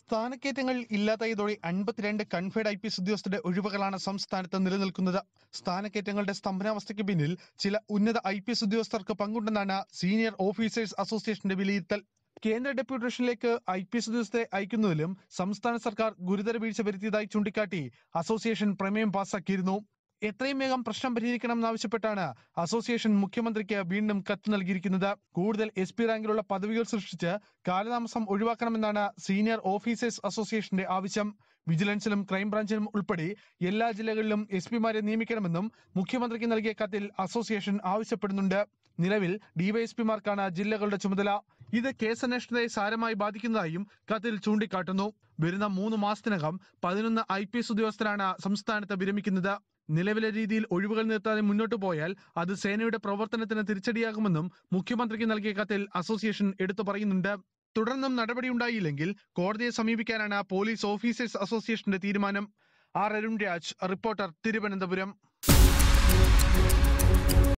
സ്ഥാനക്കയറ്റങ്ങൾ ഇല്ലാതായതോടെ അൻപത്തിരണ്ട് കൺഫേഡ് I P S ഉദ്യോഗസ്ഥരുടെ ഒഴിവുകളാണ് സംസ്ഥാനത്ത് നിലനിൽക്കുന്നത് സ്ഥാനക്കയറ്റങ്ങളുടെ സ്തംഭനാവസ്ഥയ്ക്ക് പിന്നിൽ ചില ഉന്നത ഐ പി എസ് ഉദ്യോഗസ്ഥർക്ക് പങ്കുണ്ടെന്നാണ് സീനിയർ ഓഫീസേഴ്സ് അസോസിയേഷന്റെ വിലയിരുത്തൽ കേന്ദ്ര ഡെപ്യൂട്ടേഷനിലേക്ക് ഐ പി എസ് ഉദ്യോഗസ്ഥരെ അയക്കുന്നതിലും സംസ്ഥാന സർക്കാർ ഗുരുതര വീഴ്ച വരുത്തിയതായി ചൂണ്ടിക്കാട്ടി അസോസിയേഷൻ പ്രമേയം പാസാക്കിയിരുന്നു എത്രയും വേഗം പ്രശ്നം പരിഹരിക്കണം എന്നാവശ്യപ്പെട്ടാണ് അസോസിയേഷൻ മുഖ്യമന്ത്രിക്ക് വീണ്ടും കത്ത് നൽകിയിരിക്കുന്നത് കൂടുതൽ എസ് പി റാങ്കിലുള്ള പദവികൾ സൃഷ്ടിച്ച് കാലതാമസം ഒഴിവാക്കണമെന്നാണ് സീനിയർ ഓഫീസേഴ്സ് അസോസിയേഷന്റെ ആവശ്യം വിജിലൻസിലും ക്രൈംബ്രാഞ്ചിലും ഉൾപ്പെടെ എല്ലാ ജില്ലകളിലും എസ് പിമാരെ നിയമിക്കണമെന്നും മുഖ്യമന്ത്രിക്ക് നൽകിയ കത്തിൽ അസോസിയേഷൻ ആവശ്യപ്പെടുന്നുണ്ട് നിലവിൽ ഡിവൈഎസ്പിമാർക്കാണ് ജില്ലകളുടെ ചുമതല ഇത് കേസന്വേഷണത്തെ സാരമായി ബാധിക്കുന്നതായും കത്തിൽ ചൂണ്ടിക്കാട്ടുന്നു വരുന്ന മൂന്ന് മാസത്തിനകം പതിനൊന്ന് ഐ പി എസ് ഉദ്യോഗസ്ഥരാണ് സംസ്ഥാനത്ത് വിരമിക്കുന്നത് നിലവിലെ രീതിയിൽ ഒഴിവുകൾ നിർത്താതെ മുന്നോട്ടു പോയാൽ അത് സേനയുടെ പ്രവർത്തനത്തിന് തിരിച്ചടിയാകുമെന്നും മുഖ്യമന്ത്രിക്ക് നൽകിയ കത്തിൽ അസോസിയേഷൻ എടുത്തു പറയുന്നുണ്ട് തുടർന്നും നടപടിയുണ്ടായില്ലെങ്കിൽ കോടതിയെ സമീപിക്കാനാണ് പോലീസ് ഓഫീസേഴ്സ് അസോസിയേഷന്റെ തീരുമാനം ആർ അരുൺ രാജ് റിപ്പോർട്ടർ തിരുവനന്തപുരം